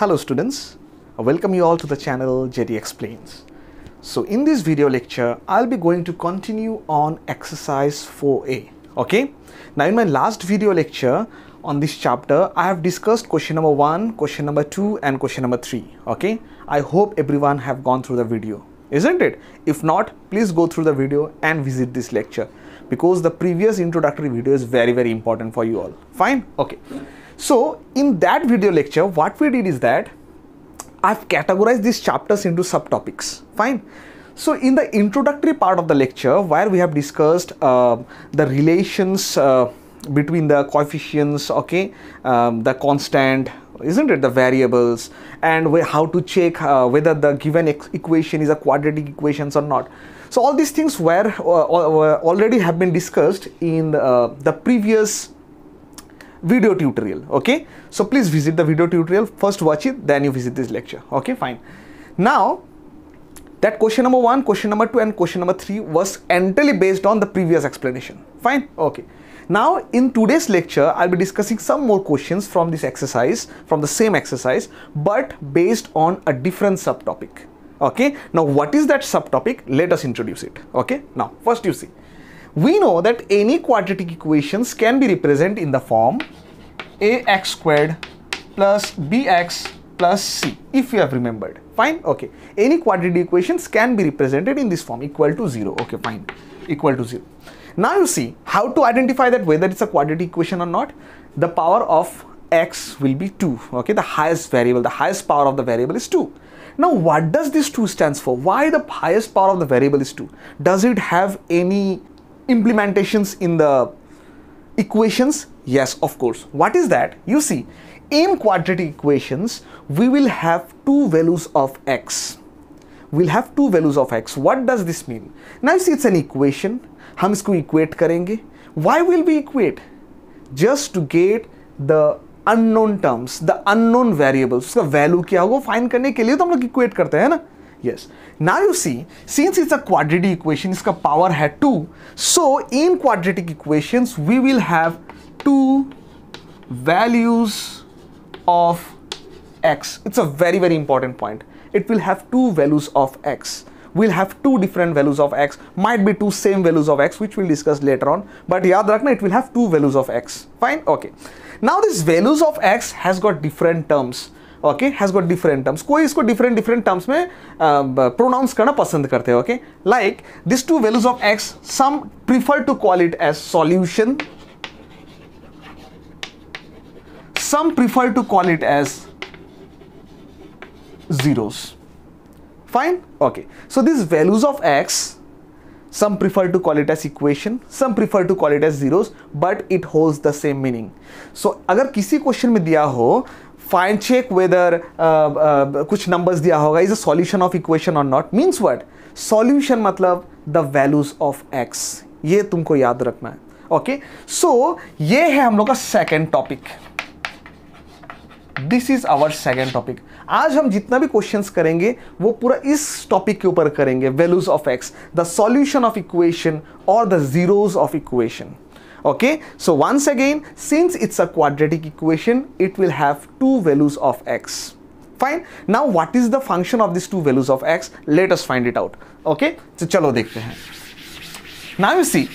Hello students, I welcome you all to the channel JD Explains. So in this video lecture, I'll be going to continue on exercise 4a, okay? Now in my last video lecture on this chapter, I have discussed question number 1, question number 2 and question number 3, okay? I hope everyone have gone through the video, isn't it? If not, please go through the video and visit this lecture because the previous introductory video is very very important for you all, fine? Okay. So in that video lecture, what we did is that I've categorized these chapters into subtopics. Fine. So in the introductory part of the lecture, where we have discussed uh, the relations uh, between the coefficients, okay, um, the constant, isn't it, the variables, and how to check uh, whether the given equation is a quadratic equations or not. So all these things were uh, already have been discussed in uh, the previous video tutorial okay so please visit the video tutorial first watch it then you visit this lecture okay fine now that question number one question number two and question number three was entirely based on the previous explanation fine okay now in today's lecture i'll be discussing some more questions from this exercise from the same exercise but based on a different subtopic okay now what is that subtopic let us introduce it okay now first you see we know that any quadratic equations can be represented in the form ax squared plus bx plus c if you have remembered fine okay any quadratic equations can be represented in this form equal to 0 okay fine equal to 0 now you see how to identify that whether it's a quadratic equation or not the power of x will be 2 okay the highest variable the highest power of the variable is 2 now what does this 2 stands for why the highest power of the variable is 2 does it have any implementations in the equations? Yes, of course. What is that? You see, in quadratic equations, we will have two values of x. We'll have two values of x. What does this mean? Now you see, it's an equation. हम इसको equate करेंगे. Why will we equate? Just to get the unknown terms, the unknown variables. उसका value क्या होगा Find करने के लिए तो हम लोग equate करते हैं ना yes. Now you see, since it's a quadratic equation, its power had 2. So in quadratic equations, we will have two values of x. It's a very, very important point. It will have two values of x. We'll have two different values of x, might be two same values of x, which we'll discuss later on. But yaad rakhna, it will have two values of x. Fine? Okay. Now this values of x has got different terms. Okay has got different terms कोई इसको different different terms में pronounce uh, करना पसंद करते हैं okay like this two values of x some prefer to call it as solution some prefer to call it as zeros fine okay so this values of x some prefer to call it as equation some prefer to call it as zeros but it holds the same meaning so अगर किसी question में दिया हो find check whether कुछ numbers दिया होगा is a solution of equation और not means what solution मतलब द वैल्यूज ऑफ एक्स ये तुमको याद रखना है ओके okay? सो so, ये है हम लोग का second topic this is our second topic आज हम जितना भी क्वेश्चन करेंगे वो पूरा इस टॉपिक के ऊपर करेंगे values of x the solution of equation और the zeros of equation okay so once again since it's a quadratic equation it will have two values of x fine now what is the function of these two values of x let us find it out okay so chalo dekhte hain now you see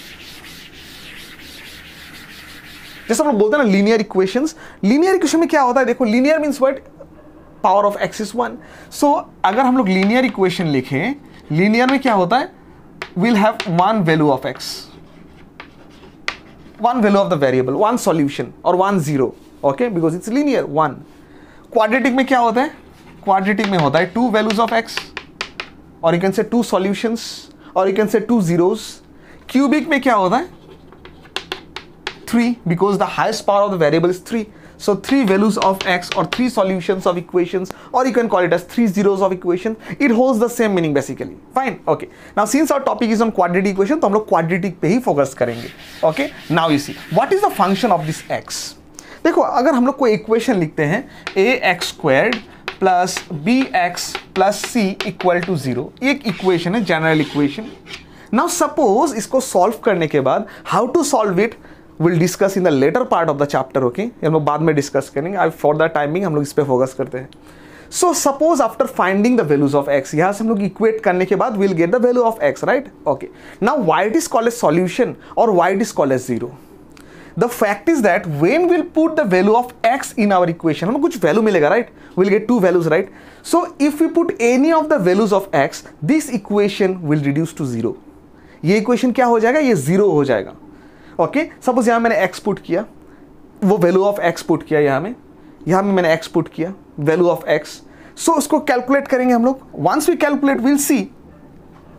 जैसे हम लोग बोलते हैं ना linear equations linear equation में क्या होता है देखो linear means what power of x is one so अगर हम लोग लीनियर इक्वेशन लिखें लीनियर में क्या होता है will have one value of x one value of the variable one solution or one zero okay because it's linear one quadratic में क्या होता है quadratic में होता है two values of x or you can say two solutions or you can say two zeros cubic में क्या होता है three because the highest power of the variable is three So three values of x or three solutions of equations or you can call it as three zeros of equations. It holds the same meaning basically. Fine. Okay. Now since our topic is on quadratic equation, तो हम लोग quadratic पे ही focus करेंगे. Okay. Now you see what is the function of this x? देखो अगर हम लोग कोई इक्वेशन लिखते हैं a x squared plus b x plus c equal to zero एक इक्वेशन है जनरल इक्वेशन नाउ सपोज इसको सॉल्व करने के बाद how to solve it will discuss in the latter part of the chapter okay हम लोग बाद में डिस्कस करेंगे आई फॉर द टाइमिंग हम लोग इस पर फोकस करते हैं so suppose after finding the values of x यहाँ से हम लोग इक्वेट करने के बाद will get the value of x right okay now why it is call as solution और why it is call as zero the fact is that when will put the value of x in our equation हमें कुछ value मिलेगा right will get two values right so if you put any of the values of x this equation will reduce to zero ये equation क्या हो जाएगा ये zero हो जाएगा ओके सपोज यहाँ मैंने एक्स पुट किया वो वैल्यू ऑफ एक्स पुट किया यहाँ में यहाँ में मैंने एक्स पुट किया वैल्यू ऑफ एक्स सो उसको कैलकुलेट करेंगे हम लोग once we calculate will see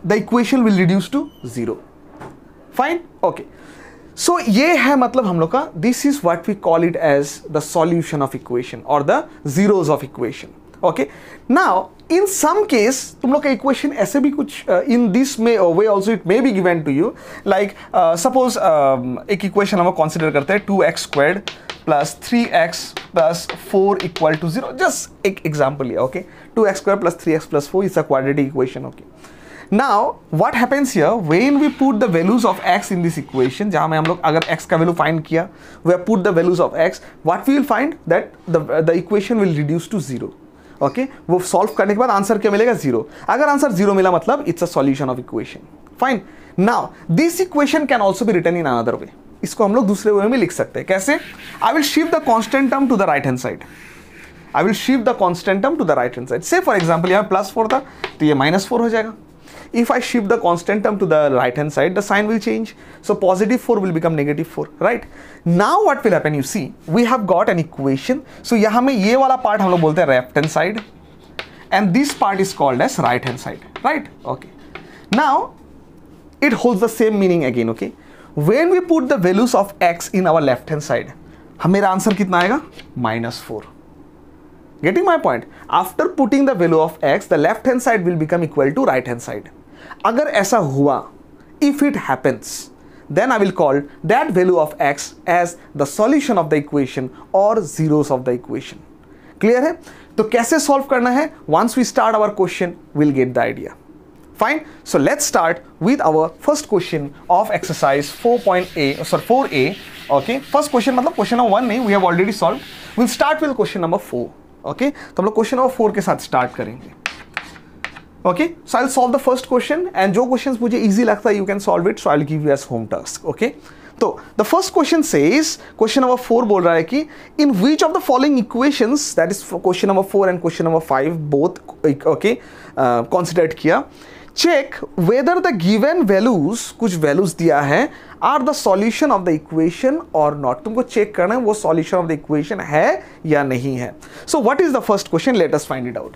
the equation will reduce to zero fine okay so ये है मतलब हम लोग का this is what we call it as the solution of equation और the zeros of equation okay now in some case तुम लोग का इक्वेशन ऐसे भी कुछ in this may way also it may be given to you like suppose एक equation हम consider करते हैं two x squared plus three x plus four equal to zero just एक एग्जाम्पल लिया okay two x square plus three x plus four is a quadratic equation okay now what happens here when we put the values of x in this equation जहां में हम लोग अगर x का value find किया we have put the values of x what we will find that the equation will reduce to zero okay वो solve करने के बाद आंसर क्या मिलेगा जीरो अगर आंसर जीरो मिला मतलब it's a solution of equation fine now this equation can also be written in another way इसको हम लोग दूसरे वे में लिख सकते हैं कैसे I will shift the constant term to the right hand side I will shift the constant term to the right hand side से फॉर एग्जाम्पल यहाँ प्लस फोर था तो ये माइनस फोर हो जाएगा If I shift the constant term to the right hand side, the sign will change. So positive 4 will become negative 4, right? Now what will happen, you see, we have got an equation. So यहाँ में ये वाला part हम लोग बोलते हैं left hand side and this part is called as right hand side, right? Okay. Now, it holds the same meaning again, okay? When we put the values of x in our left hand side, हमें answer कितना आएगा? Minus 4. Getting my point? After putting the value of x, the left hand side will become equal to right hand side. Agar ऐसा हुआ, if it happens, then I will call that value of x as the solution of the equation or zeros of the equation. Clear है? तो कैसे solve करना Once we start our question, we'll get the idea. Fine. So let's start with our first question of exercise 4.a, sorry 4a. Okay. First question मतलब question number one नहीं, we have already solved. We'll start with question number four. Okay तो हम लोग question number four के साथ start करेंगे okay so I solve the first question and जो question मुझे ईजी लगता है you can solve it so I give you as home task okay तो द फर्स्ट क्वेश्चन से सेज क्वेश्चन नंबर फोर बोल रहा है कि in which of the following equations that is question number four and question number five both okay considered किया check whether the given values कुछ values दिया है are the solution of the equation और not तुमको check करना है वो solution of the equation है या नहीं है so what is the first question let us find it out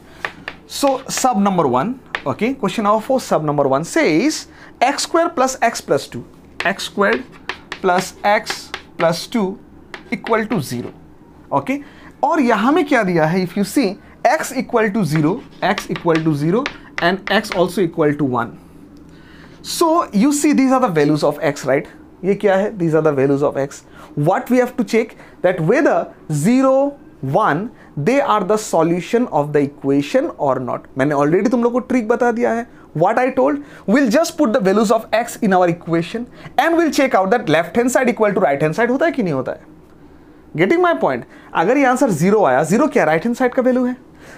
so sub number one question question four sub number one से is x square plus x plus two x square plus x plus two equal to zero okay और यहां में क्या दिया है if you see x equal to zero x equal to zero and x also equal to 1 so you see these are the values of x right ye kya hai these are the values of x what we have to check that whether 0 1 they are the solution of the equation or not maine already tum लोग को trick बता दिया है what I told, we'll just put the values of x in our equation and we'll check out that left hand side equal to right hand side hota hai ki nahi hota hai getting my point agar ye answer 0 aaya 0 kya right hand side ka value hai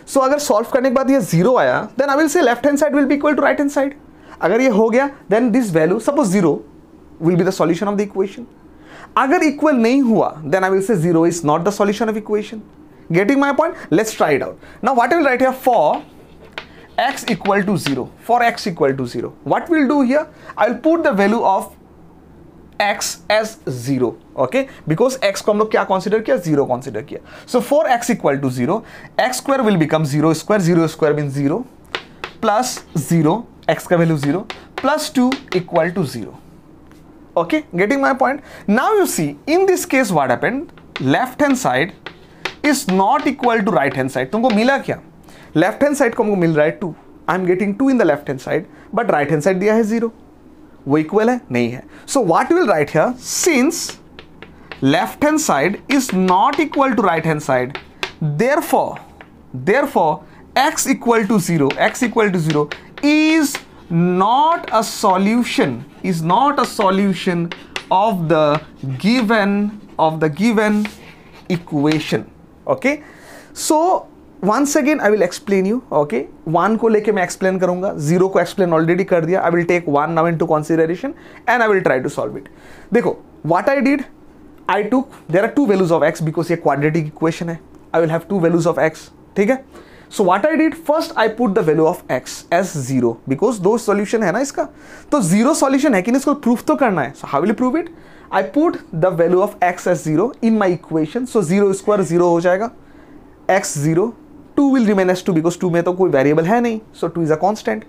so so, अगर solve करने के बाद ये zero आया then I will say left hand side will be equal to right hand side अगर ये हो गया then this value suppose zero will be the solution of the equation अगर इक्वल नहीं हुआ then I will say zero is not the solution of equation getting my point let's try it out now now will right write for x equal to zero for x equal to zero 0 will do here I will put the value of x as zero okay because x को हम लोग क्या consider किया जीरो consider किया so for x equal to zero x square will become zero square zero square mean zero plus zero x का value zero plus two equal to zero okay getting my point now you C in this case what happened left hand side is not equal to right hand side तुमको मिला क्या left hand side को हमको मिल रहा है two I am getting two in the left hand side but right hand side दिया है जीरो वो इक्वल है नहीं है so what will write here since left hand side is not equal to right hand side therefore therefore x equal to zero x equal to zero is not a solution is not a solution of the given of the given equation okay so once again I will explain you okay one को लेके मैं explain करूंगा zero को explain already कर दिया I will take one now into consideration and I will try to solve it देखो what I did I two there are two values of x because ये quadratic equation है I will have two values of x ठीक है so what I did first I put the value of x as zero because दो solution है ना इसका तो zero solution है कि नहीं इसको प्रूफ तो करना है so how will prove it I put the value of x as zero in my equation so zero square zero हो जाएगा x zero two will remain as two because two में तो कोई वेरिएबल है नहीं so two is a constant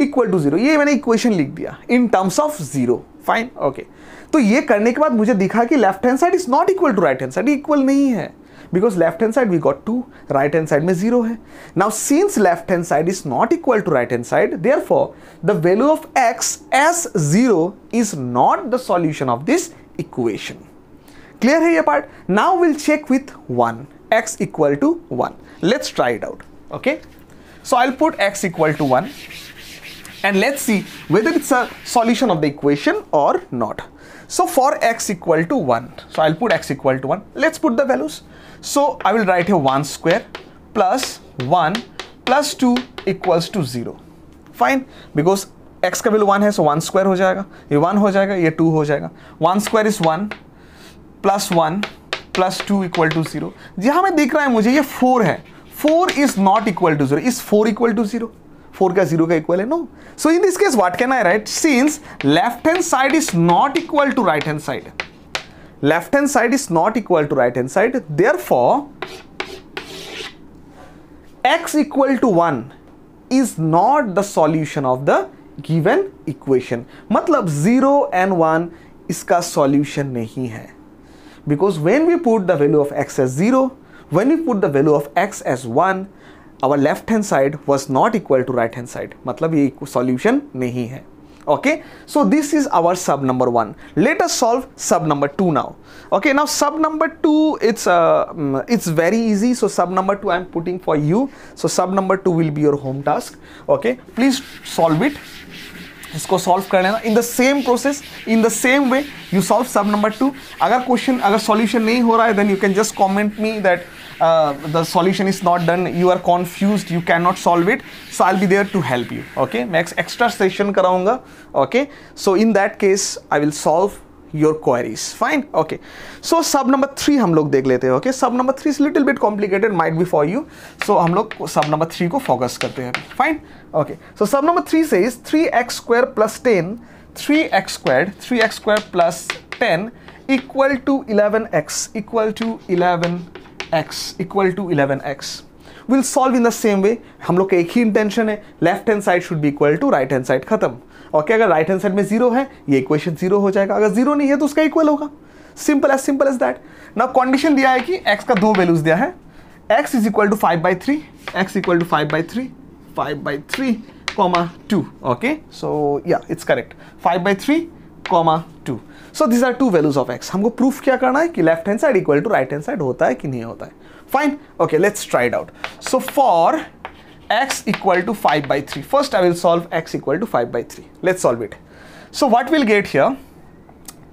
equal to zero ये मैंने equation लिख दिया in terms of zero fine okay तो ये करने के बाद मुझे दिखा कि left hand side is not equal to right hand side equal नहीं है because left hand side we got two right hand side में जीरो है now since left hand side is not equal to right hand side therefore the value of x as zero is not the solution of this equation clear है ये part now will check with one x equal to one Let's try it out. Okay. So I'll put x equal to 1 and let's see whether it's a solution of the equation or not. So for x equal to 1, so I'll put x equal to 1. Let's put the values. So I will write here 1 square plus 1 plus 2 equals to 0. Fine, because x का value 1 है so 1 square हो जाएगा ये 1 हो जाएगा ये 2 हो जाएगा 1 square is 1 1 plus two equal to zero जहां मैं देख रहा है मुझे ये फोर है four is not equal to zero is four equal to zero four का जीरो का इक्वल है no so in this case what can I write since left hand side is not equal to right hand side left hand side is not equal to right hand side therefore x equal to one is not the solution of the given equation मतलब zero and one इसका सॉल्यूशन नहीं है because when we put the value of x as 0, when we put the value of x as 1, our left hand side was not equal to right hand side. मतलब ये solution नहीं है. okay so this is our sub number one let us solve sub number two now okay now sub number two it's uh, mm, it's very easy so sub number two i'm putting for you so sub number two will be your home task okay please solve it जिसको solve कर लेना in the same process in the same way you solve sub number two अगर question अगर solution नहीं हो रहा है then you can just comment me that the solution is not done you are confuse you can not solve it so I be there to help you okay मैं extra session कराऊंगा okay so in that case I will solve your queries fine okay so sub number three हम लोग देख लेते हैं okay sub number three is little bit complicated might be for you सो हम लोग सब नंबर थ्री को फोकस करते हैं fine okay so sub number three से is three x square plus ten three x square three x square plus ten equal to eleven x equal to eleven x equal to eleven x will solve in the same way हम लोग का एक ही intention है left hand side should भी equal to right hand side खत्म और क्या अगर राइट हैंड साइड में जीरो है ये इक्वेशन जीरो हो जाएगा अगर जीरो नहीं है तो उसका इक्वल होगा simple as simple as that ना कंडीशन दिया है कि एक्स का दो वैल्यूज दिया है x is equal to five by three x equal to five by three five by three comma two okay so yeah it's correct five by three comma two so this are two values of x हमको proof क्या करना है कि left hand side equal to right hand side होता है कि नहीं होता है fine okay let's tried out so for x equal to 5 by 3. First I will solve x equal to 5 by 3. Let's solve it. So what we'll get here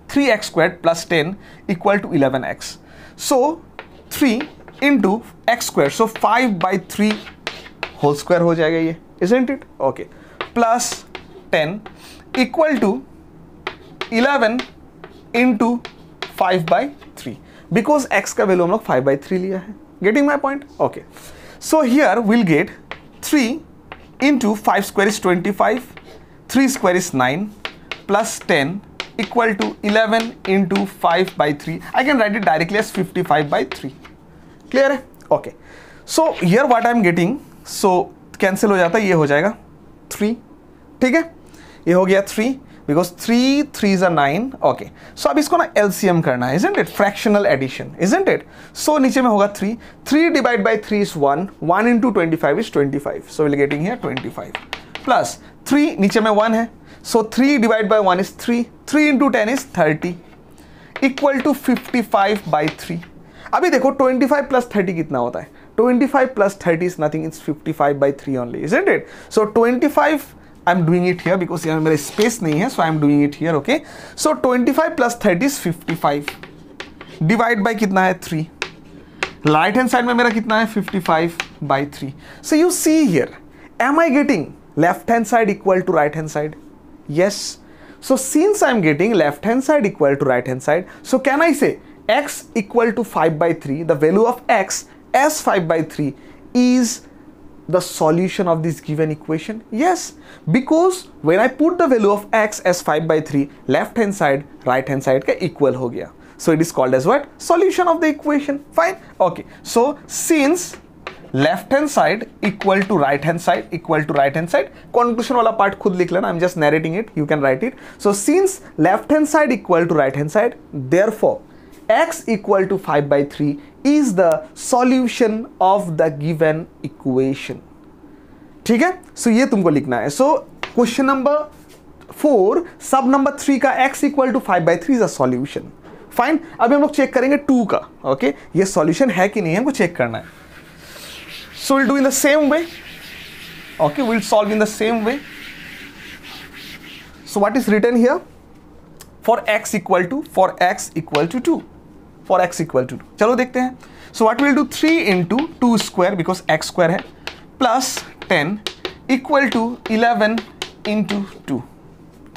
3x squared plus 10 equal to 11x. So 3 into x square so 5 by 3 whole square हो जाएगा ये isn't it okay plus ten equal to eleven into five by three because x का value हम लोग five by three लिया है getting my point okay so here will 3 into 5 square is 25, 3 square is 9 plus 10 equal to 11 into 5 by 3. I can write it directly as 55 by 3. Clear? Okay. So here what I am getting, so cancel ho jata, ye ho jayega. 3. Okay? Ye ho gaya 3. Because three three are nine okay so अब इसको ना LCM करना है isn't it fractional addition isn't it so नीचे में होगा three three divide by three is one one into twenty five is twenty five so will getting here twenty five plus three नीचे में वन है so three divide by one is three three into ten is thirty equal to fifty five by three अभी देखो twenty five plus thirty कितना होता है twenty five plus thirty is nothing is fifty five by three only is it so twenty five I am doing it here because यहाँ मेरा space नहीं है so I am doing it here okay so 25 plus thirty is 55 divide by कितना है three right hand side में मेरा कितना है 55 by three so you see here am I getting left hand side equal to right hand side yes so since I am getting left hand side equal to right hand side so can I say x equal to five by three the value of x as five by three is the solution of this given equation? Yes, because when I put the value of x as 5 by 3, left hand side, right hand side ka equal ho gaya. So it is called as what? Solution of the equation. Fine. Okay. So since left hand side equal to right hand side equal to right hand side conclusion wala part khud likh lena i'm just narrating it you can write it so since left hand side equal to right hand side therefore x equal to 5 by 3 is the solution of the given equation. ठीक है सो so, ये तुमको लिखना है so question number four sub number three का x equal to five by three is a solution fine अभी हम लोग चेक करेंगे टू का ओके okay? ये सॉल्यूशन है कि नहीं है हमको चेक करना है so will do in the same way okay will solve in the same way so what is written here for x equal to for x equal to two for x equal to two चलो देखते हैं so what will do three into two square because x square है plus ten equal to eleven into two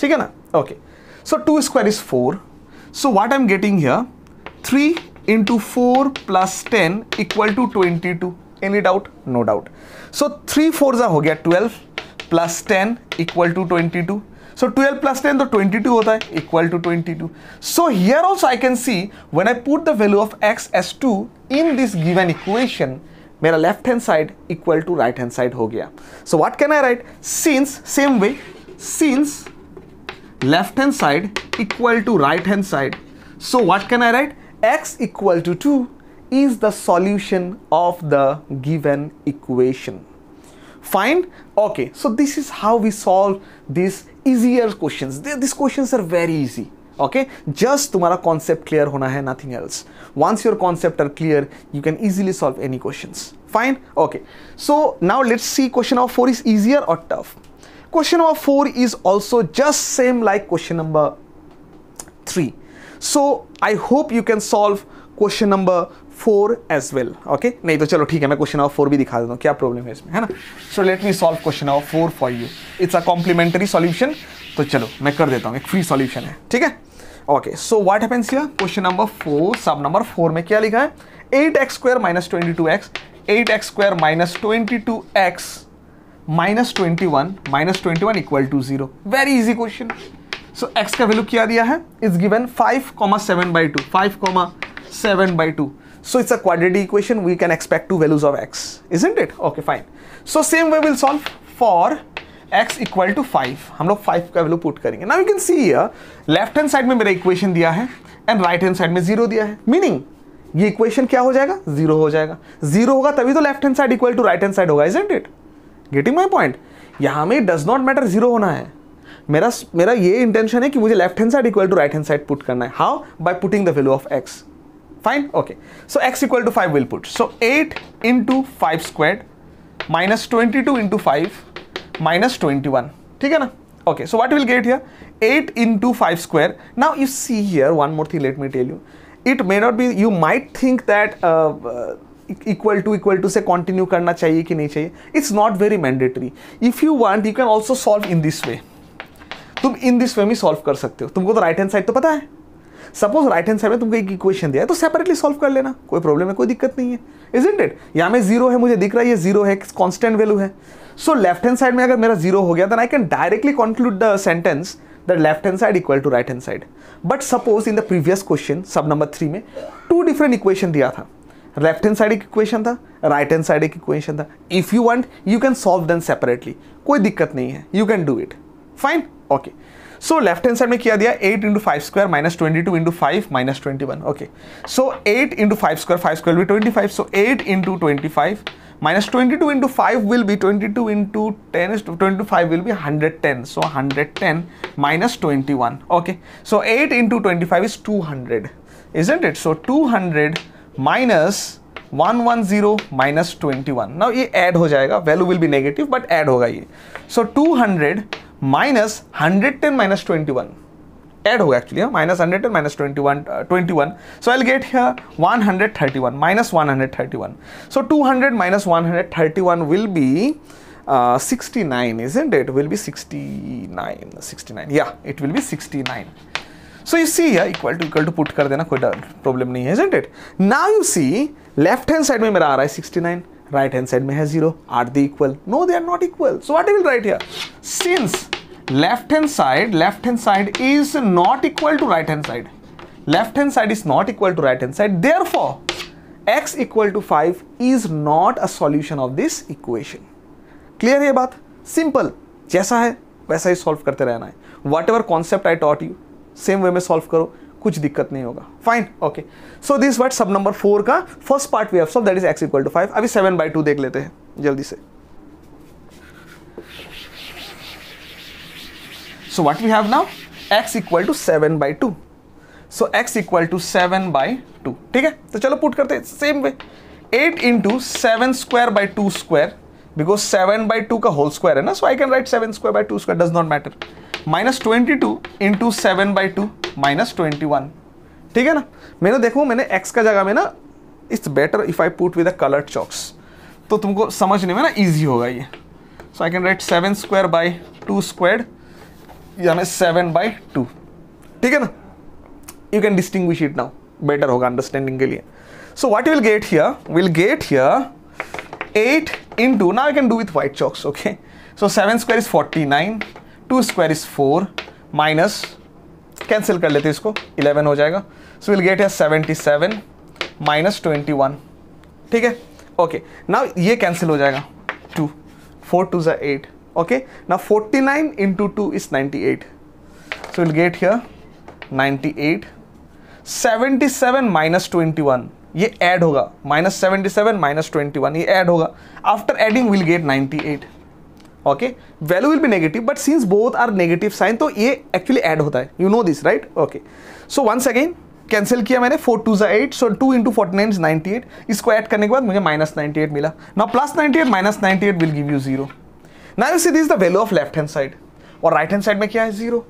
ठीक है ना okay so two square is four so what I am getting here three into four plus ten equal to twenty two any doubt no doubt so three four जा हो गया twelve plus ten equal to twenty two So 12 plus 10 to 22 is equal to 22. So here also I can see when I put the value of x as 2 in this given equation, my left hand side equal to right hand side ho So what can I write? Since, same way, since left hand side equal to right hand side. So what can I write? x equal to 2 is the solution of the given equation. Find. Okay, so this is how we solve this easier question this question are very easy okay just तुम्हारा concept clear होना है nothing else once your concept are clear you can easily solve any question fine okay so now let's see question number four is easier और tough question number four is also just same like question number three so I hope you can solve question number four as well okay नहीं तो चलो ठीक है मैं question of four भी दिखा देता हूँ क्या प्रॉब्लम है इसमें है ना so let me solve question of four for you it's a complementary solution तो चलो मैं कर देता हूँ एक फ्री सॉल्यूशन है ठीक है okay so what happens here question number four sub number four में क्या लिखा है eight x square minus twenty two x eight x square minus twenty two x minus twenty one minus twenty one equal to zero very easy question so x का value क्या दिया है is given five comma seven by two five comma seven by two So it's a quadratic equation. We can expect two values of x, isn't it? Okay, fine. So same way we'll solve for x equal to five हम लोग five का value put करेंगे now you can see left hand side में मेरा equation दिया है and right hand side में zero दिया है मीनिंग ये इक्वेशन क्या हो जाएगा जीरो हो जाएगा जीरो होगा तभी तो left hand side equal to right hand side होगा isn't it getting my point यहाँ में डज नॉट मैटर जीरो होना है मेरा मेरा ये इंटेंशन है कि मुझे left hand side equal to right hand side put करना है how by putting the value of x fine okay so x equal to 5 we'll put so 8 into 5 squared minus 22 into 5 minus 21 ठीक okay so what we'll get here 8 into 5 square now you see here one more thing let me tell you it may not be you might think that uh, uh, equal to equal to से continue करना चाहिए कि नहीं चाहिए it's not very mandatory if you want you can also solve in this way तुम in this वे में solve कर सकते हो तुमको तो राइट हैंड साइड तो पता है सपोज राइट हैंड साइड में तुमको एक इक्वेशन दिया है तो सेपरेटली सॉल्व कर लेना कोई प्रॉब्लम है कोई दिक्कत नहीं है इज इन डेट यहाँ में जीरो है मुझे दिख रहा है ये जीरो है कॉन्स्टेंट वैल्यू है सो लेफ्ट हैंड साइड में अगर मेरा जीरो हो गया then I can directly conclude the sentence that left hand side equal to right hand side but suppose in the previous question sub number three में two different equation दिया था left hand side एक equation था right hand side एक equation था if you want you can solve then separately कोई दिक्कत नहीं है you can do it fine okay okay. So left hand side में किया दिया eight into five square minus twenty two into five minus twenty one okay so eight into five square five square भी twenty five so eight into twenty five minus 22 into 5 will be hundred ten 10 is 25 will be 110 so 110 minus 21 okay so is into 25 is 200 isn't it so 200 minus 110 twenty one now ये add हो जाएगा value will be negative but add होगा ये so so 200 minus hundred ten minus twenty one add होगा actually minus hundred ten minus twenty one twenty one so I get here one hundred thirty one minus one hundred thirty one so two hundred minus one hundred thirty one will be sixty nine is will be sixty nine sixty nine yeah it will be sixty nine so you see yeah equal to equal to put कर देना कोई problem नहीं है is isn't it now you see left hand side में मेरा आ रहा है sixty nine right hand side में है zero are they equal no they are not equal so what is right since left hand side left hand side is not equal to right hand side left hand side is not equal to right hand side therefore x equal to five is not a solution of this equation clear है बात simple जैसा है वैसा ही solve करते रहना है whatever concept I taught you same way में solve करो कुछ दिक्कत नहीं होगा fine okay so this what sub number four का first part we of that is x equal to five अभी सेवन बाई टू देख लेते हैं जल्दी से so what we have now x equal to seven by two so x equal to seven by two ठीक है तो चलो पुट करते हैं same way eight into seven square by two square because seven by two का whole square है ना so I can write seven square by two square does not matter minus twenty two into seven by two minus twenty one ठीक है ना मैंने देखो मैंने x का जगह में ना it's better if I put with a coloured chalks तो तुमको समझने में ना ईजी होगा ये so I can write seven square by two square या मैं सेवन बाई टू ठीक है ना you can distinguish it now better होगा अंडरस्टैंडिंग के लिए so what will get here will get here 8 into, now I can do with white chalks, okay. So 7 square is 49, 2 square is 4, minus, cancel कर लेते इसको 11 हो जाएगा सो will gate है 77 minus twenty ठीक है ओके ना ये कैंसिल हो जाएगा टू फोर टू ज़ा एट ओके ना forty nine into two is ninety eight so will get here ninety eight seventy seven minus twenty one ये ऐड होगा minus seventy seven minus twenty one ये add होगा after adding will get ninety eight okay value will भी negative but since both are negative sign तो ये actually add होता है you know this right okay so once again cancel किया मैंने four two जै eight so two into forty nine is ninety eight इसको add करने के बाद मुझे माइनस नाइन्टी एट मिला ना plus ninety eight minus ninety eight will give you zero ना you see this the value of left hand side और right hand side में क्या है zero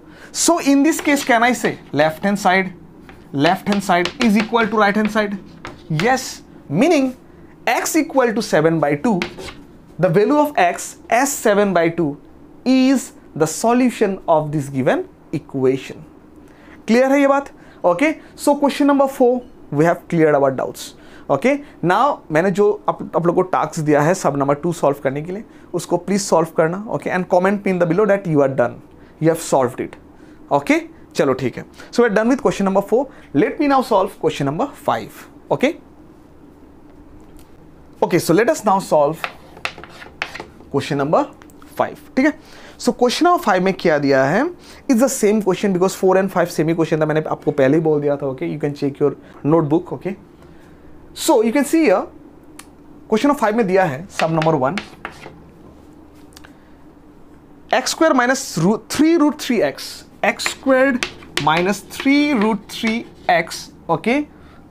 so in this case can I say left hand side left hand side is equal to right hand side Yes, meaning x equal to 7 by 2, the value of x as 7 by 2 is the solution of this given equation. Clear hai ye baat Okay, so question number 4 we have cleared our doubts. Okay okay? Now मैंने जो आप आप लोगों को task दिया है sub number to solve करने के लिए उसको प्लीज़ सॉल्व करना okay and comment the below that you are done you have solved it okay chalo theek hai so we are done with question number 4 let me now solve question number 5 okay okay so let us now solve question number 5 ठीक है so question number five में क्या दिया है is the same question because four and five same ही question था मैंने आपको पहले ही बोल दिया था okay you can check your notebook okay so you can see question number five में दिया है sub number one x square minus three root three x x square minus three root three x okay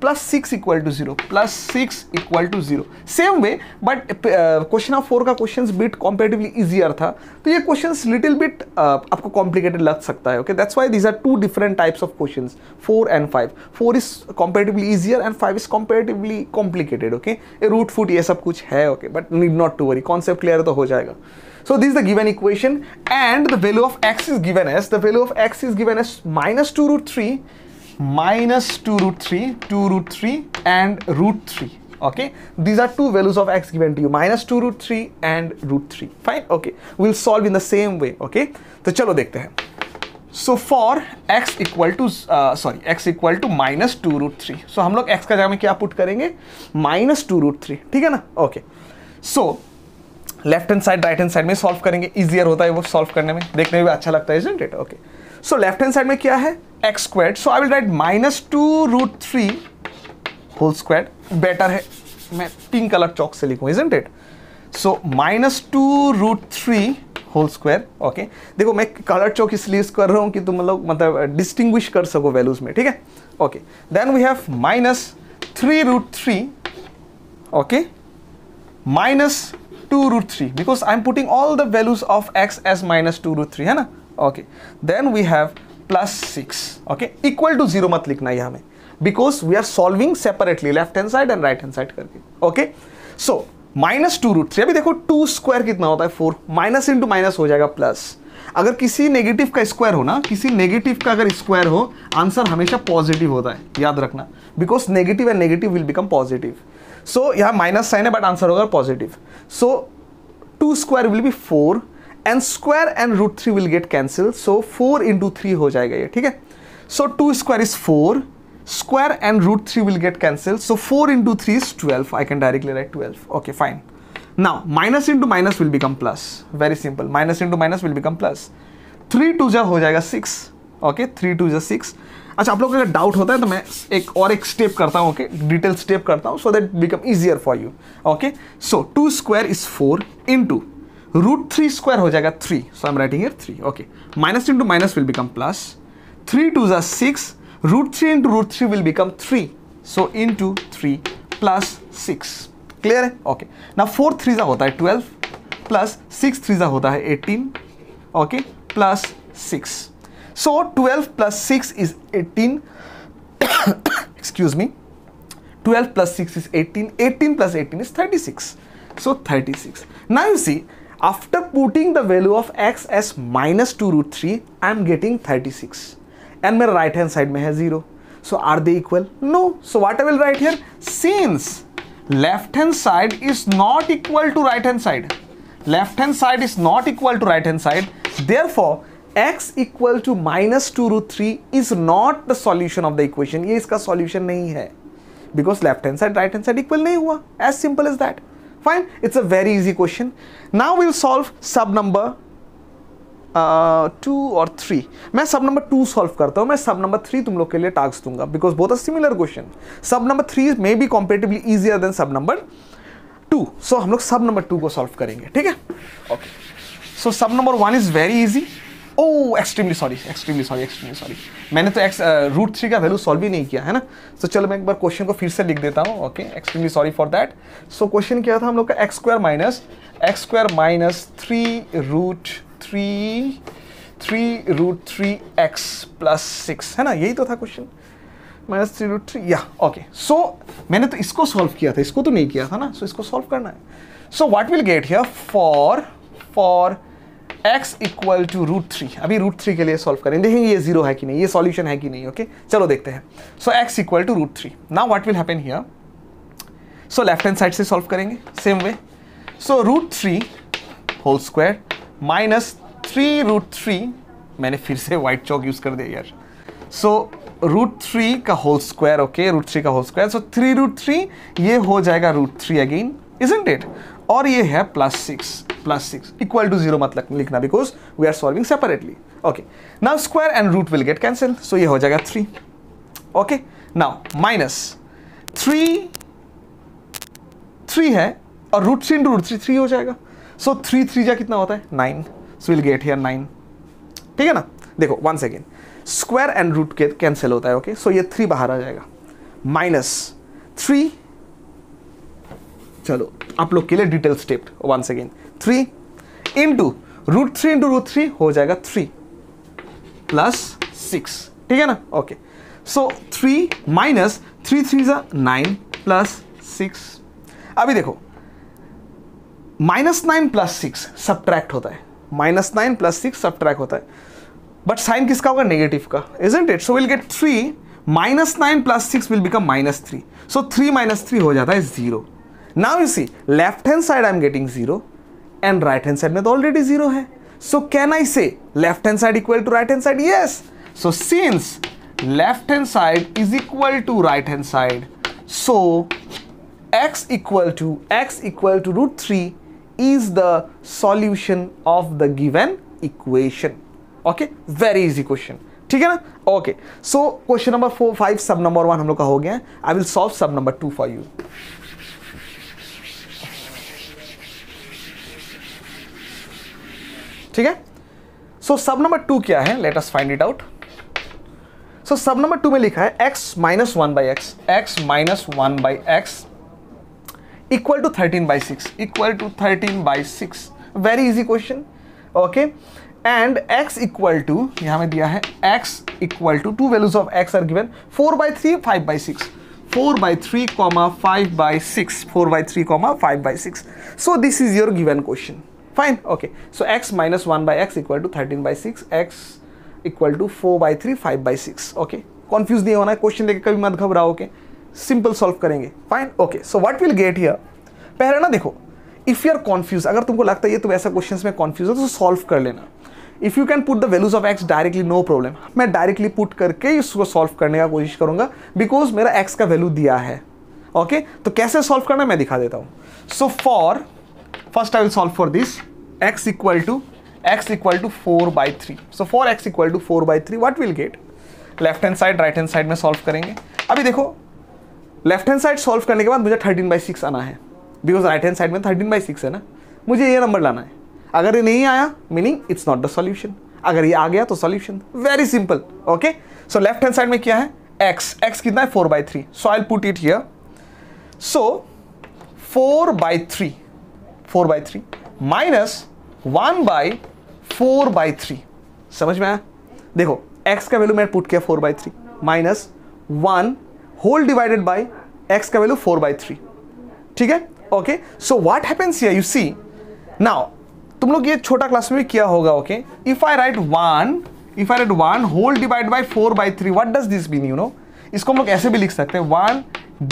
plus six equal to zero plus six equal to zero same way but question of four का question bit competitively easier था तो ये question little bit आपको complicated लग सकता है okay that's why these are two different types of question four and five four is competitively easier and five is competitively complicated okay root foot ये सब कुछ है okay but need not to worry concept clear तो हो जाएगा So this is the given equation and the value of x is given as, the value of x is given as minus 2 root 3 minus 2 root 3, 2 root 3 and root 3. Okay, these are two values of x given to you, minus 2 root 3 and root 3. Fine, okay. We'll solve in the same way, okay. तो चलो देखते हैं. So for x equal to sorry x equal to minus two root three so हम लोग x का जगह में क्या पुट करेंगे माइनस टू रूट थ्री ठीक है ना okay so left hand side right hand side में सॉल्व करेंगे इजियर होता है वो सॉल्व करने में देखने में भी अच्छा लगता है isn't it okay so left hand side में क्या है x square so I will write minus two root three whole square better है मैं पिंक कलर चौक से लिखूँ is it so minus two root three whole square okay देखो मैं colour चौक इसलिए कर रहा हूं कि तुम लोग मतलब डिस्टिंग्विश uh, कर सको वैल्यूज में ठीक है okay then we have minus three root three okay minus two root three because I am putting all the values of x as minus two root three है ना okay then we have plus six okay equal to zero मत लिखना है हमें because we are solving separately left hand side and right hand side करके okay so minus two root three अभी देखो to square कितना होता है फोर माइनस इंटू माइनस हो जाएगा प्लस अगर किसी नेगेटिव का स्क्वायर हो ना किसी नेगेटिव का अगर स्क्वायर हो आंसर हमेशा पॉजिटिव होता है याद रखना because negative and negative will become positive so यहाँ माइनस साइन है बट आंसर होगा positive so two square will be four and square and root three will get cancel so four into three हो जाएगा ये ठीक है so two square is four square and root three will get cancel so four into three is twelve I can directly write twelve okay fine now minus into minus will become plus very simple minus into minus will become plus three two जो हो जाएगा six okay three two जो six अच्छा आप लोग का doubt होता है तो मैं एक और एक स्टेप करता हूँ ओके डिटेल स्टेप करता हूँ so that become easier for you okay so two square is four into root three square हो जाएगा three so I am writing here three okay minus into minus will become plus three two जै six root three into root three will become three so into three plus six clear है okay ना four three जा होता है twelve plus six three जा होता है eighteen okay plus six so twelve plus six is eighteen excuse me twelve plus six is eighteen eighteen plus eighteen is thirty six so thirty six ना you see after putting the value of x as minus 2 root 3 I am getting 36 and my right hand side may have 0 so are they equal no so what I will write here since left hand side is not equal to right hand side left hand side is not equal to right hand side therefore x equal to minus 2 root 3 is not the solution of the equation Ye iska solution nahi hai. because left hand side right hand side equal nahi hua. as simple as that Fine, it's a very easy question. Now we'll solve sub number two और three मैं sub number to solve करता हूँ मैं sub number three तुम लोग के लिए task दूंगा बिकॉज बहुत अ similar question sub number three may be competitively easier than sub number two so हम लोग सब नंबर टू को सॉल्व करेंगे ठीक है okay so sub number one is very easy oh extremely sorry extremely sorry extremely sorry मैंने तो x root three का वैल्यू सॉल्व ही नहीं किया है ना सो so, चलो मैं एक बार क्वेश्चन को फिर से लिख देता हूँ okay extremely sorry for that so question क्या था हम लोग का x square minus x square minus three root three three root three x plus six है ना यही तो था question minus three root three या ओके सो मैंने तो इसको सॉल्व किया था इसको तो नहीं किया था ना सो so, इसको सॉल्व करना है so what will get here for for x equal to root three अभी रूट थ्री के लिए सॉल्व करें देखेंगे ये जीरो है कि नहीं ये सॉल्यूशन है कि नहीं ओके okay? चलो देखते हैं so x equal to root three now what will happen here so left hand side से सॉल्व करेंगे same way so root three whole square minus three root three मैंने फिर से व्हाइट चौक यूज़ कर दिया यार सो रूट थ्री का whole square okay root three का whole square so three root three ये हो जाएगा root three again is isn't it और ये है plus six plus six equal to zero मतलब लिखना because we are solving separately okay now square and root will get cancel so ये हो जाएगा three okay now minus three three है और root three into root three three हो जाएगा so three three जा कितना होता है nine so will get here nine ठीक है ना देखो one second square and root के कैंसिल होता है ओके सो so ये थ्री बाहर आ जाएगा माइनस थ्री चलो आप लोग के लिए detail step one second three into root three into root three हो जाएगा थ्री प्लस सिक्स ठीक है ना okay so three minus three three ज़ा नाइन प्लस सिक्स अभी देखो minus nine plus six subtract होता है minus nine plus six subtract होता है बट साइन किसका होगा नेगेटिव का is it so will get three minus nine plus six will become minus three so three minus three हो जाता है zero now you see left hand side I am getting zero and right hand side में तो already zero है so can I say left hand side equal to right hand side yes so since left hand side is equal to right hand side so x equal to x equal to root three is the solution of the given equation okay very easy question ठीक है ना okay so question number four five sub number one हम लोग का हो गया I will solve sub number two for you ठीक है सो सब नंबर टू क्या है let us find it out so sub number two में लिखा है x minus one by x x minus one by x equal to thirteen by six equal to thirteen by six very easy question okay and x equal to यहां में दिया है x equal to two values of x are given four by three five by six four by three comma five by six four by three comma five by six so this is your given question fine okay so x minus 1 by x equal to thirteen by six x equal to four by three five by six okay confuse नहीं होना है question लेके कभी मत घबराओ के simple solve करेंगे fine okay so what will get here पहले ना देखो इफ़ यू आर कॉन्फ्यूज अगर तुमको लगता है ये तुम ऐसा क्वेश्चन में कॉन्फ्यूज हो तो सॉल्व कर लेना if you can put the values of x directly no problem मैं डायरेक्टली पुट करके इसको सॉल्व करने का कोशिश करूंगा बिकॉज मेरा एक्स का वैल्यू दिया है ओके okay? तो कैसे सॉल्व करना मैं दिखा देता हूँ so for First, I will solve for this x equal to x equal to 4 by 3. So, 4x equal to 4 by 3, what we'll get? Left hand side right hand side में solve करेंगे अभी देखो left hand side solve करने के बाद मुझे thirteen by six आना है बिकॉज राइट हैंड साइड में थर्टीन बाई सिक्स है ना मुझे ये नंबर लाना है अगर ये नहीं आया meaning it's not the solution अगर ये आ गया तो solution very simple okay so left hand side में क्या है एक्स एक्स कितना है four by three so I put it here so four by three four by three minus one by four by three समझ में आया देखो x का वैल्यू मैंने पुट किया four by three minus one whole divided by x का value four by three ठीक है okay so what happens you see now तुम लोग ये छोटा क्लास में भी किया होगा okay if I write one if I write one whole divide by four by three what does this been you know इसको हम लोग ऐसे भी लिख सकते हैं one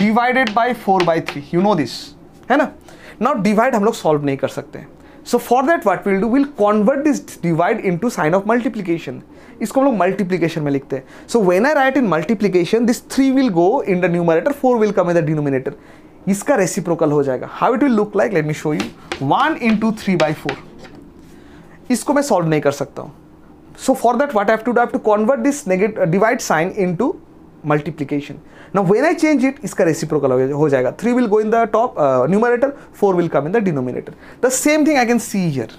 divided by four by three you know this है ना नाउ डिवाइड हम लोग सॉल्व नहीं कर सकते so for that what will do will convert this divide to sign of multiplication इसको हम लोग मल्टीप्लीकेशन में लिखते हैं so when I write in multiplication this three will go in the numerator four will come in the denominator इसका reciprocal हो जाएगा how it will look like let me show you one into three by four इसको मैं solve नहीं कर सकता हूँ so for that what have to do have to convert this divide sign to multiplication ना when I change it इसका reciprocal हो जाएगा three will go in the top numerator four will come in the denominator the same thing I can see here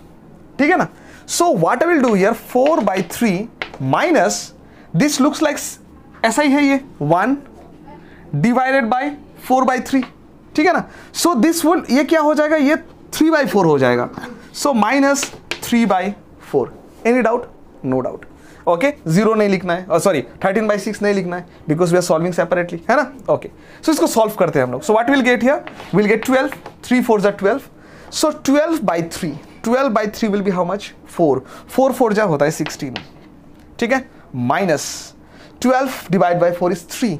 ठीक है ना so what I will do here four by three minus this looks like ऐसा ही है ये one divided by four by three ठीक है ना सो दिस विल ये क्या हो जाएगा ये थ्री बाई फोर हो जाएगा so minus three by four any doubt no doubt okay zero नहीं लिखना है सॉरी थर्टीन बाई सिक्स नहीं लिखना है because we are solving separately है ना ओके okay. सो so, इसको सॉल्व करते हैं हम लोग so what will get here will get twelve three four जै twelve so twelve by three twelve by three will be how much four four four जै होता है सिक्सटीन ठीक है minus twelve divide by four is three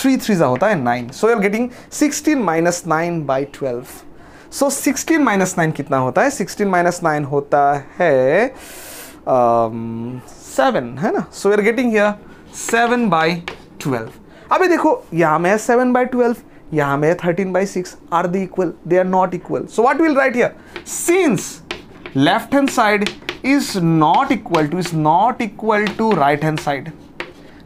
three three जै होता है nine so you are getting sixteen minus nine by twelve so sixteen minus nine कितना होता है सिक्सटीन माइनस नाइन होता है um, सेवन है ना so we're getting seven by twelve अभी देखो यहां में सेवन बाई ट्वेल्व यहां में thirteen by six are the equal they are not equal so what will write here since left hand side is not equal to is not equal to right hand side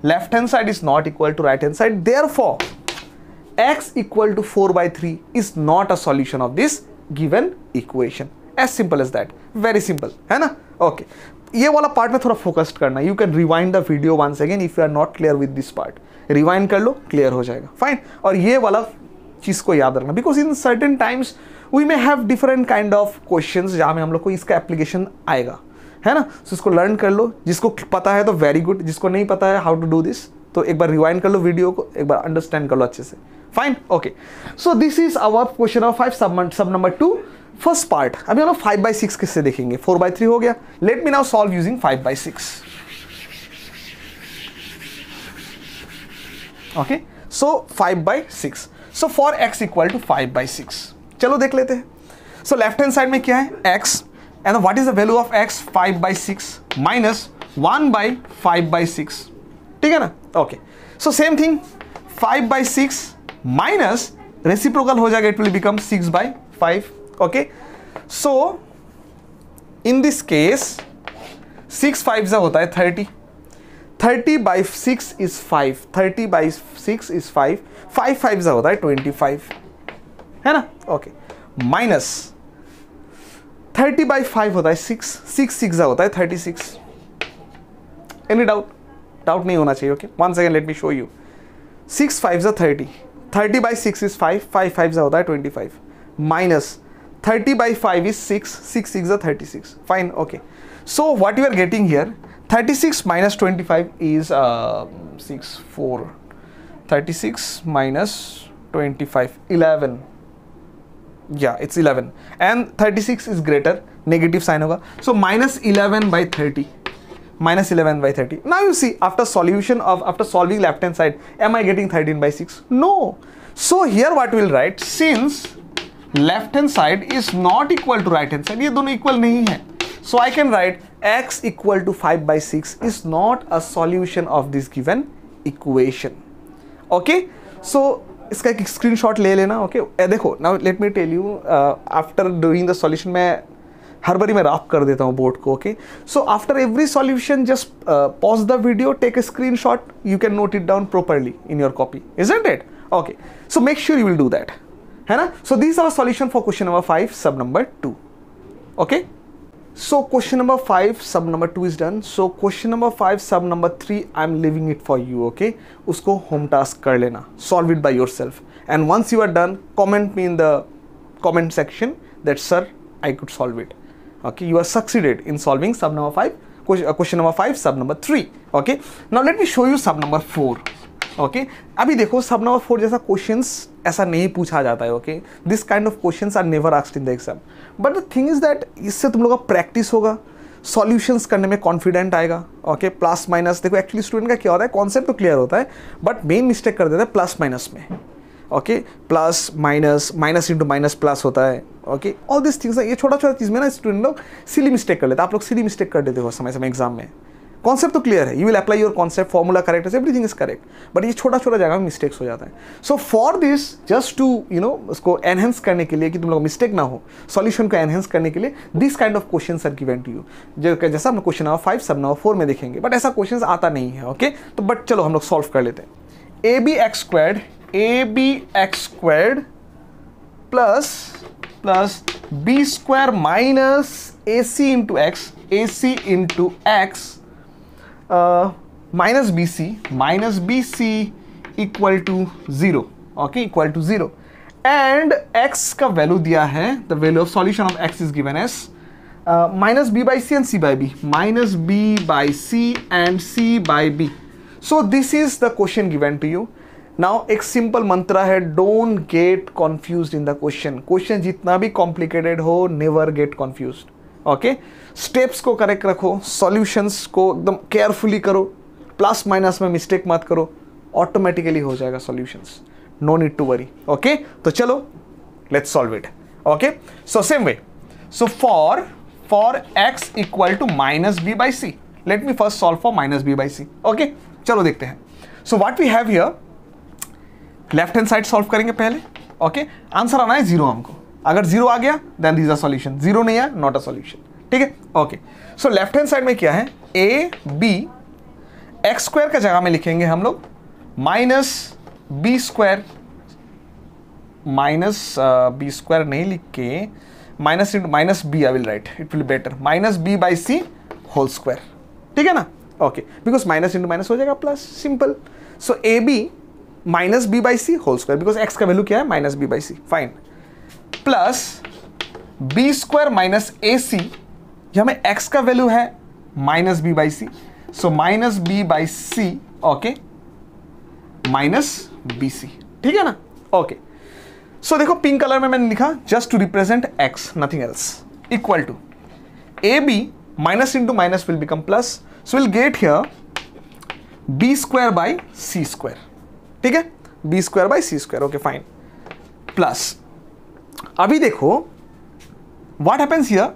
left hand side is not equal to right hand side therefore x equal to four by three is not a solution of this given equation as simple as that very simple है ना okay ये वाला part में थोड़ा focused करना you can rewind the video once again if you are not clear with this part rewind कर लो clear हो जाएगा फाइन और ये वाला चीज़ को याद रखना because in certain times we may have different kind of question जहाँ में हम लोग को इसका एप्लीकेशन आएगा है ना सो so, इसको लर्न कर लो जिसको पता है तो वेरी गुड जिसको नहीं पता है हाउ टू डू दिस तो एक बार रिवाइंड कर लो वीडियो को एक बार अंडरस्टैंड कर लो अच्छे से fine okay so this is our question of five sub number two first part अभी हम लोग फाइव बाई सिक्स किससे देखेंगे फोर बाई थ्री हो गया let me now solve using five by six okay so five by six so for x equal to five by six चलो देख लेते हैं सो लेफ्ट हैंड साइड में क्या है x and what is the value of x five by six minus one by five by six ठीक है ना okay so same thing five by six minus reciprocal हो जाएगा it will become six by five okay so in this case 6 5 होता hota hai 30 30 by 6 is 5 30 by 6 is 5 5 5 होता hota hai 25 है ना okay minus 30 by 5 होता है 6 6 six होता है 36 एनी डाउट डाउट नहीं होना चाहिए okay one second let me show you six five ज़ा thirty thirty by six is five five five जो होता है twenty five minus 30 by 5 is 6, 6 6 are 36. Fine, okay. So what you are getting here, 36 minus 25 is uh, 6, 4. 36 minus 25, 11. Yeah, it's 11. And 36 is greater, negative sign over. So minus 11 by 30 minus 11 by 30. Now you see after solution of after solving left hand side am I getting 13 by 6? No. So here what we'll write since left hand side is not equal to right hand side ये दोनों equal नहीं है so I can write x equal to five by six is not a solution of this given equation okay so इसका एक screen ले लेना okay okay? देखो now let me tell you after doing the solution मैं हर बारी मैं Ralph कर देता हूँ बोर्ड को okay so after every solution just pause the video take a screen shot you can note it down properly in your copy is that okay so make sure you will do that है ना so this our solution for question number five sub number two okay so question number five sub number two is done so question number five sub number three I am leaving it for you okay उसको home task कर लेना solve it by yourself and once you are done comment me in the comment section that sir I could solve it okay you are succeeded in solving sub number 5 question number 5 sub number 3 okay now let me show you sub number 4 okay अभी देखो सब number four जैसा question ऐसा नहीं पूछा जाता है okay this kind of question are never asked in the exam but the thing is that इससे तुम लोग का प्रैक्टिस होगा सॉल्यूशंस करने में कॉन्फिडेंट आएगा ओके प्लस माइनस देखो एक्चुअली स्टूडेंट का क्या होता है कॉन्सेप्ट तो क्लियर होता है बट मेन मिस्टेक कर देता है प्लस माइनस में okay plus minus minus into minus plus होता है ओके ऑल दिस थिंग्स ये छोटा छोटा चीज़ में ना स्टूडेंट लोग सिली मिस्टेक कर लेते हैं आप लोग सिली मिस्टेक कर देते हो समय समय एग्जाम में कॉन्सेप्ट तो क्लियर है you will apply your concept formula correct है एवरीथिंग इज करेक्ट बट ये छोटा छोटा जगह में मिस्टेक्स हो जाता है so for this just to you know उसको एनहेंस करने के लिए कि तुम लोग मिस्टेक ना हो सॉल्यूशन को एनहेंस करने के लिए this kind of question are given to you जैसा हम question number five sub number four में देखेंगे बट ऐसा क्वेश्चन आता नहीं है ओके okay? तो बट चलो हम लोग सॉल्व कर लेते हैं a b x squared a b x squared plus plus b square minus A C into x a C into x minus c minus B c equal to zero okay equal to zero and x का value दिया है the value of solution of x is given as minus b by c and c by B minus b by c and c by b so this is the question given to you now एक simple मंत्र है don't get confuse in the question question जितना भी complicated हो never get confuse okay steps को correct रखो solutions को एकदम केयरफुली करो प्लस माइनस में मिस्टेक मत करो ऑटोमेटिकली हो जाएगा solutions no need to worry okay तो चलो let's solve it okay so same way so for for x equal to minus b by c let me first solve for minus b by c okay चलो देखते हैं so what we have here left hand side solve करेंगे पहले okay okay? Answer आना है zero हमको अगर zero आ गया then these a solution zero नहीं आया नॉट अ सॉल्यूशन ठीक है okay so left hand side में क्या है ए बी एक्स स्क्वायर का जगह में लिखेंगे हम लोग minus b square minus b square नहीं लिख के minus into minus b I will write it will better minus b by c whole square ठीक है ना okay because minus into minus हो जाएगा plus simple so a b minus b by c whole square because x का value क्या है minus b by c fine plus b square minus A c यहां में x का value है minus b by c so minus b by c okay minus B C ठीक है ना ओके okay. सो so, देखो पिंक कलर में मैंने लिखा just to represent x nothing else equal to a b minus into minus will become plus so will get here b square by c square ठीक है B square by c square okay fine plus अभी देखो what happens here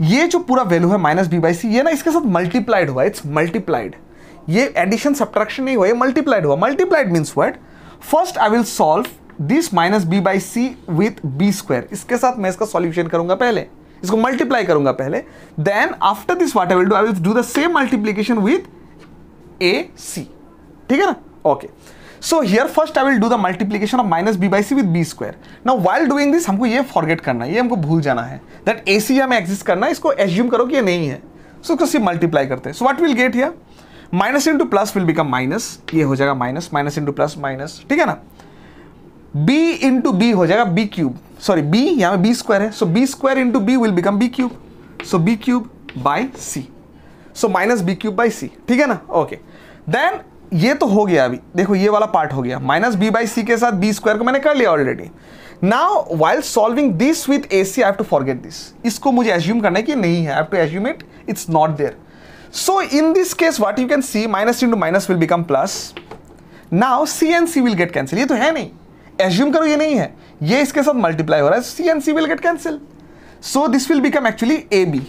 ये जो पूरा value है minus b by सी ये ना इसके साथ मल्टीप्लाइड हुआ इट्स मल्टीप्लाइड ये एडिशन सब्ट्रैक्शन नहीं हुआ मल्टीप्लाइड हुआ multiplied means word first I will solve this minus b by c with b square इसके साथ मैं इसका सॉल्यूशन करूंगा पहले इसको मल्टीप्लाई करूंगा पहले then after this what I will do I will do the same multiplication with a c ठीक है ना okay okay. So here first I will do the multiplication of minus b by c with b square now while doing this हमको ये forget करना है ये हमको भूल जाना है दैट ए सी हमें एग्जिस्ट करना है इसको एज्यूम करो कि ये नहीं है सो उसको सिर्फ मल्टीप्लाई करते हैं so what will get here minus into plus will become minus ये हो जाएगा minus minus into plus minus ठीक है ना बी इंटू बी हो जाएगा बी क्यूब सॉरी बी यहाँ बी स्क्वायर है so b square into b will become b cube so b cube by c so minus b cube by c ठीक है ना ओके देन ये तो हो गया अभी देखो ये वाला पार्ट हो गया माइनस बी बाई सी के साथ बी स्क्वायर को मैंने कर लिया already now while solving this with a c I to forget this इसको मुझे एज्यूम करना है कि नहीं है I to assume it it's not there so in this case what you can see minus into minus will become plus now c and c will get cancel ये तो है नहीं एज्यूम करो ये नहीं है ये इसके साथ मल्टीप्लाई हो रहा है c and c will get cancel so this will become actually a b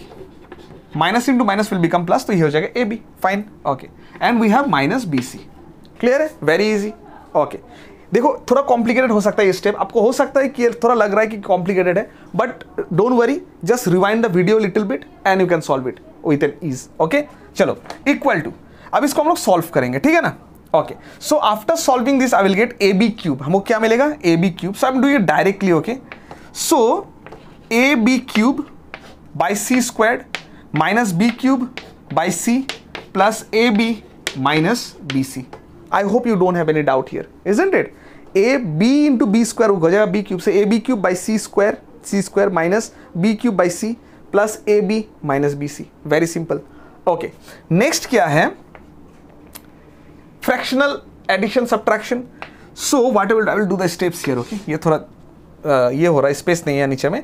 minus into minus will become plus तो ये हो जाएगा a b fine okay and we have minus B c clear है very easy okay देखो थोड़ा complicated हो सकता है ये स्टेप आपको हो सकता है कि थोड़ा लग रहा है कि कॉम्प्लिकेटेड है but don't worry just rewind the video little bit and you can solve it with an ease okay चलो इक्वल टू अब इसको हम लोग सॉल्व करेंगे ठीक है ना okay so after solving this I will get a b cube हमको क्या मिलेगा a b cube so I am do it directly okay so a b cube by c squared minus b cube by c plus a b minus B c I hope you don't have any doubt here isn't it a b into b square हो जाएगा b cube से a b cube by c square c square minus b cube by c plus a b minus B c very simple okay next क्या है fractional addition subtraction so what I will do the steps here okay ये थोड़ा आ, ये हो रहा है space नहीं है नीचे में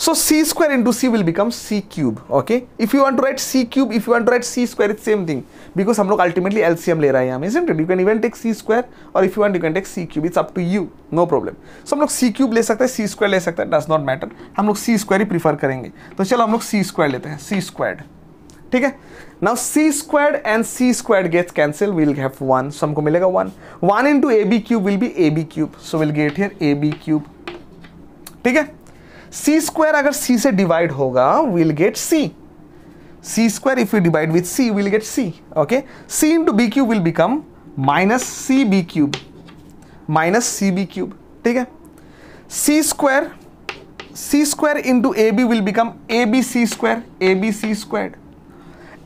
So c square into c will become c cube. Okay. If you want to write c cube, if you want to write c square, it's same thing because हम लोग ultimately LCM ले रहे हैं isn't it? You can even take c square or if you want you can take c cube. It's up to you. No problem. So हम लोग c cube ले सकते हैं c square ले सकते हैं does not matter. हम लोग c square ही prefer करेंगे तो चलो हम लोग c square लेते हैं c squared. ठीक है now c squared and c squared gets cancel will have one so हमको मिलेगा one. One into a b cube will be a b cube so will get here a b cube ठीक है c square अगर c से divide होगा will get c c square if you divide with c will get c okay c into b cube will become minus c b cube minus c b cube ठीक है c square c square into a b will become a b c square a b c square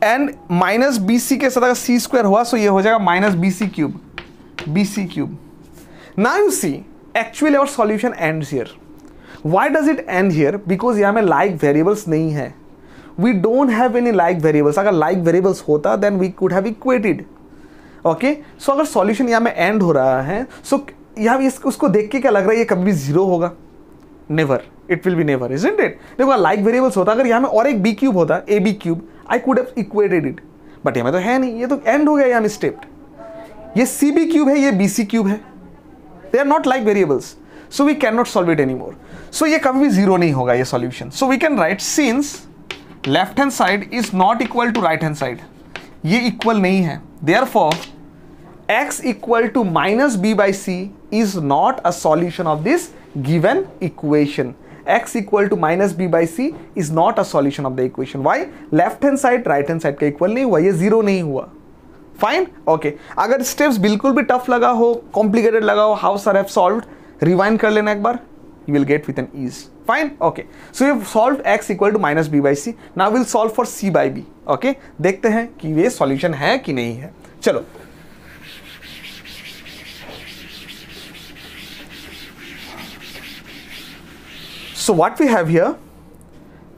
and minus B c के साथ अगर सी square हुआ सो ये हो जाएगा minus B c cube b c cube now you see actually our solution ends here why does it end here because यहाँ में like variables नहीं है we don't have any like variables अगर लाइक वेरिएबल्स होता then we could have equated okay so अगर solution यहाँ में and हो रहा है सो so, यहाँ इस उसको देख के क्या लग रहा है ये कभी भी जीरो होगा never it will be never isn't it देखो लाइक वेरिएबल्स होता अगर यहाँ में और एक बी क्यूब होता a b cube I could have equated it but यहाँ में तो है नहीं ये तो एंड हो गया यहाँ में स्टेप्ड ये सी बी क्यूब है ये बी सी क्यूब है they are not like variables so we can not solve it any more so ये कभी भी जीरो नहीं होगा ये solution so we can write since left hand side is not equal to right hand side ये equal नहीं है therefore x equal to minus b by c is not a solution of this given equation x equal to minus b by c is not a solution of the equation why left hand side right hand side का equal नहीं हुआ ये zero नहीं हुआ fine okay okay. अगर steps बिल्कुल भी tough लगा हो कॉम्प्लिकेटेड लगा हो how sir have solved rewind कर लेना एक बार you will get with an ease fine okay so you solve x equal to minus b by c now will solve for c by B okay देखते हैं कि ये solution है कि नहीं है चलो so what we have here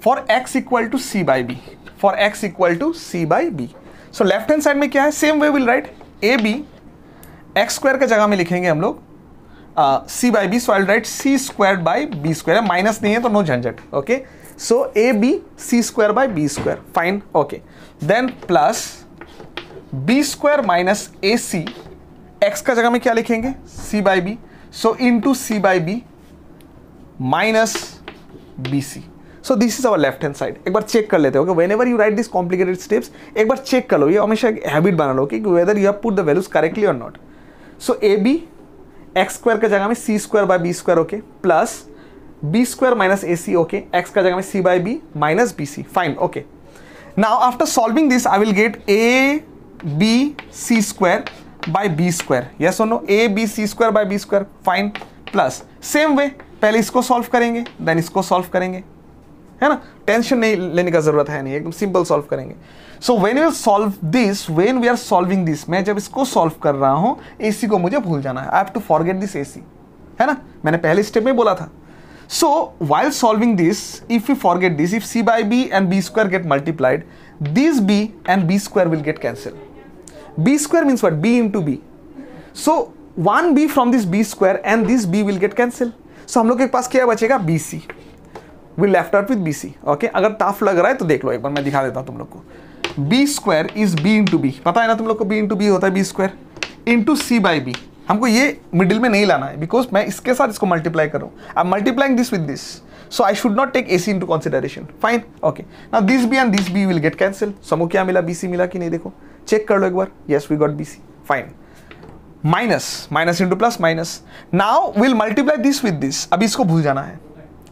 for x equal to C by b for x equal to C by b so left hand side में क्या है same way will write a b x square के जगह में लिखेंगे हम लोग c by b so write c square by b square minus नहीं है तो नो झंझट okay so a b c square by b square fine okay then plus b square minus A c x का जगह में क्या लिखेंगे c by b so into C by B minus B c so this is our left hand side एक बार check कर लेते हो whenever you write this complicated steps एक बार चेक कर लो ये हमेशा एक हैबिट बना लो कि whether you have put the values correctly और not so a b x square का जगह में c square by b square okay plus b square minus A c okay x का जगह में c by b minus B C fine okay now after solving this I will get a b c square by b square yes और no a b c square by b square fine plus same way पहले इसको solve करेंगे then इसको solve करेंगे है ना tension नहीं लेने का जरूरत है नहीं एकदम सिंपल सॉल्व करेंगे so when you solve this when we are solving this मैं जब इसको सॉल्व कर रहा हूं ए को मुझे भूल जाना है I have to forget this A है ना मैंने पहले स्टेप में बोला था so while solving this if you forget this if C by B and B square get multiplied this B and B square will get cancel B square means what B into B so one B from this B square and this B will get cancel so हम लोग के पास क्या बचेगा B C will left out with B C okay अगर tough लग रहा है तो देख लो एक बार मैं दिखा देता हूँ तुम लोग को B square is B into B पता है ना तुम लोग को बी इंटू बी होता है B square into C by B हमको ये मिडिल में नहीं लाना है बिकॉज मैं इसके साथ इसको मल्टीप्लाई करूँ I am multiplying this with this so I should not take A C into consideration fine okay ना this B and this B will get cancel समो क्या मिला बी सी मिला कि नहीं देखो चेक कर लो एक बार yes we got B C fine minus minus into plus minus now will multiply this with this अभी इसको भूल जाना है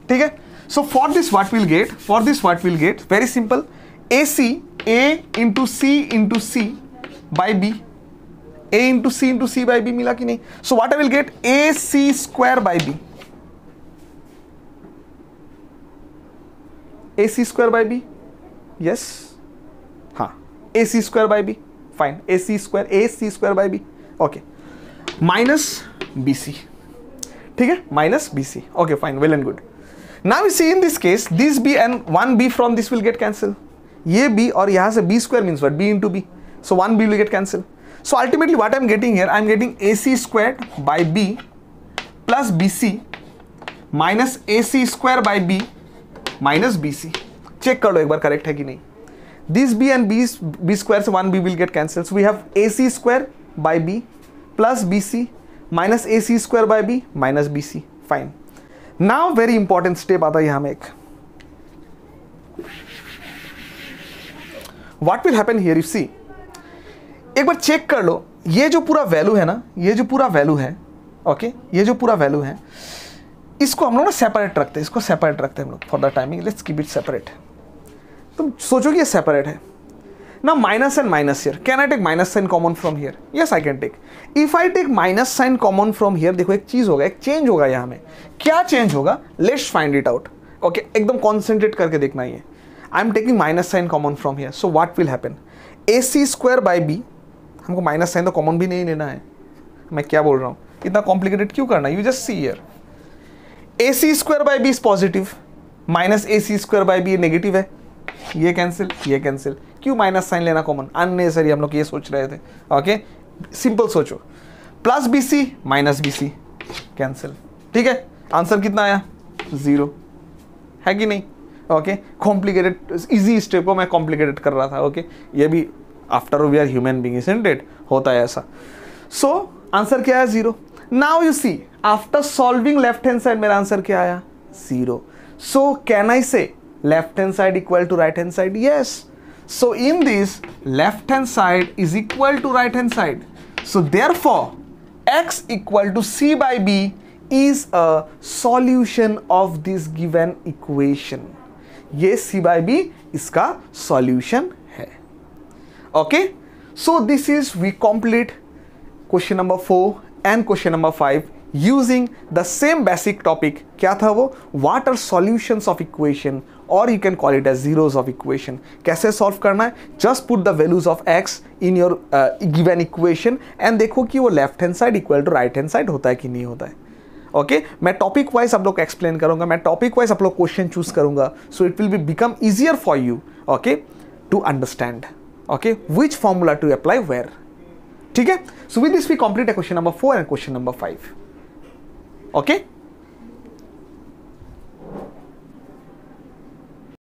ठीक है so for this what will get for this what will get very simple A C A into C into C by B A into C into C by B मिला कि नहीं so what I will get A C square by B A C square by B yes हाँ A C square by B fine A C square A C square by B okay minus B C ठीक है minus B C okay fine well and good now see in this case this B and one B from this will get cancel ये B और यहाँ से B square means what B into B so one B will get cancel so ultimately what I am getting here I am getting A C square by B plus B C minus A C square by B minus B C check कर लो एक बार correct है कि नहीं this B and B B square से one B will get cancel so we have A C square by B plus B C minus A C square by B minus B C fine now very important step आता है यहाँ में एक what will happen here if C एक बार check कर लो ये जो पूरा वैल्यू है ना ये जो पूरा वैल्यू है ओके ये जो पूरा वैल्यू है इसको हम लोग ना सेपरेट रखते हैं इसको सेपरेट रखते हैं हम लोग for the timing let's keep it separate तुम सोचो कि ये सेपरेट है ना minus and minus here can I take minus sign common from here yes I can take if I take minus sign common from here देखो एक चीज होगा एक चेंज होगा यहाँ में क्या चेंज होगा let's find it out okay एकदम कॉन्सेंट्रेट करके देखना ये I am taking minus sign common from here. So what will happen A C square by B हमको माइनस साइन तो कॉमन भी नहीं लेना है मैं क्या बोल रहा हूँ इतना कॉम्प्लिकेटेड क्यों करना you just see here A C square by B is positive minus A C square by B negative है ये कैंसिल ये कैंसिल क्यों माइनस साइन लेना कॉमन अननेसरी हम लोग ये सोच रहे थे ओके सिंपल सोचो plus B C minus B C cancel ठीक है आंसर कितना आया ज़ीरो है कि नहीं ओके कॉम्प्लिकेटेड इजी स्टेप को मैं कॉम्प्लिकेटेड कर रहा था ओके okay? ये भी after we are human being डेट होता है ऐसा सो so, आंसर क्या है zero now you see after solving left hand side मेरा आंसर क्या आया zero so can I say left hand side equal to right hand side yes so in this left hand side is equal to right hand side so therefore x equal to C by B is a solution of this given equation ये C by B इसका solution है okay so this is we complete question number four and question number five using the same basic topic क्या था वो what are solution of equation और you can call it as zeros of equation कैसे solve करना है just put the values of x in your given equation and देखो कि वो left hand side equal to right hand side होता है कि नहीं होता है ओके मैं टॉपिक वाइज आप लोग एक्सप्लेन करूंगा मैं टॉपिक वाइज आप लोग क्वेश्चन चूज करूंगा so it will be become easier for you okay to understand okay which formula to apply where ठीक है so with this we complete question number four and question number five okay